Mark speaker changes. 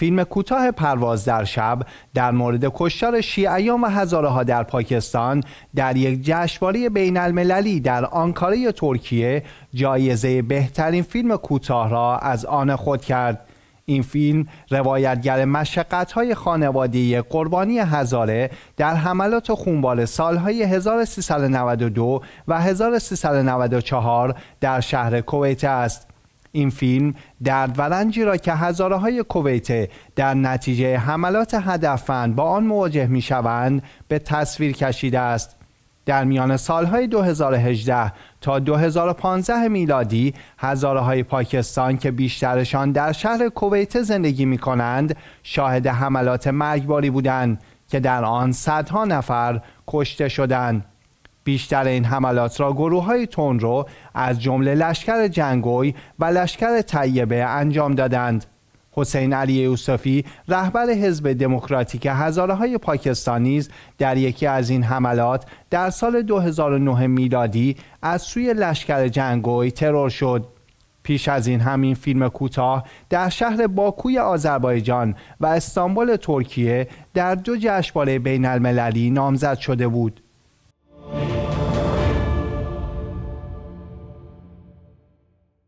Speaker 1: فیلم کوتاه پرواز در شب در مورد کشتار شیعیان و هزاره ها در پاکستان در یک جشنواره بین المللی در آنکاره ترکیه جایزه بهترین فیلم کوتاه را از آن خود کرد این فیلم روایتگر مشقت های خانواده قربانی هزاره در حملات خونبار سالهای 1392 و 1394 در شهر کویت است این فیلم درد و رنجی را که هزاره های کویته در نتیجه حملات هدفمند با آن مواجه می شوند به تصویر کشیده است در میان سالهای 2018 تا 2015 میلادی هزاره های پاکستان که بیشترشان در شهر کویت زندگی می کنند شاهد حملات مرگباری بودند که در آن صدها نفر کشته شدند بیشتر این حملات را گروه های رو از جمله لشکر جنگوی و لشکر طیبه انجام دادند. حسین علی یوسفی رهبر حزب دموکراتیک هزاره های پاکستانی در یکی از این حملات در سال 2009 میلادی از سوی لشکر جنگوی ترور شد. پیش از این همین فیلم کوتاه در شهر باکوی آذربایجان و استانبول ترکیه در دو جشنواره بین المللی نامزد شده بود.